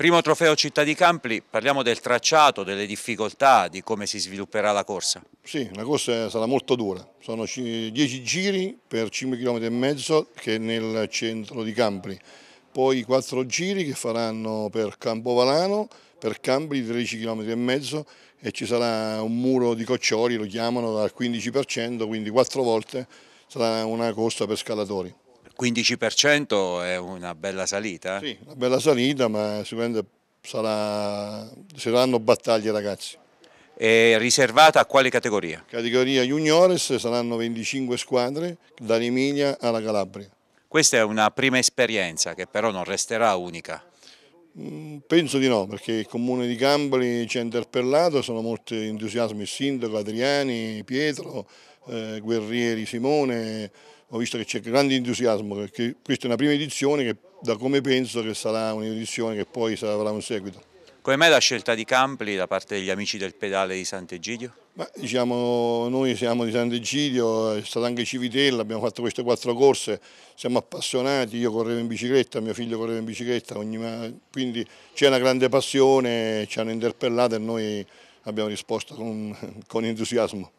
Primo trofeo Città di Campli, parliamo del tracciato, delle difficoltà, di come si svilupperà la corsa. Sì, la corsa sarà molto dura, sono 10 giri per 5 km e mezzo che è nel centro di Campli, poi 4 giri che faranno per Campovalano, per Campli 13 km e mezzo e ci sarà un muro di coccioli, lo chiamano al 15%, quindi 4 volte sarà una corsa per scalatori. 15% è una bella salita. Eh? Sì, una bella salita, ma sicuramente sarà, saranno battaglie ragazzi. E riservata a quale categoria? Categoria juniores saranno 25 squadre dall'Emilia alla Calabria. Questa è una prima esperienza che però non resterà unica. Mm, penso di no, perché il comune di Gambari ci ha interpellato, sono molto entusiasmi il sindaco, Adriani, Pietro, eh, Guerrieri, Simone, ho visto che c'è grande entusiasmo, perché questa è una prima edizione che da come penso che sarà un'edizione che poi avrà un seguito. Come mai la scelta di Campli da parte degli amici del pedale di Sant'Egidio? diciamo, noi siamo di Sant'Egidio, è stata anche Civitella, abbiamo fatto queste quattro corse, siamo appassionati, io correvo in bicicletta, mio figlio correva in bicicletta, ogni... quindi c'è una grande passione, ci hanno interpellato e noi abbiamo risposto con, con entusiasmo.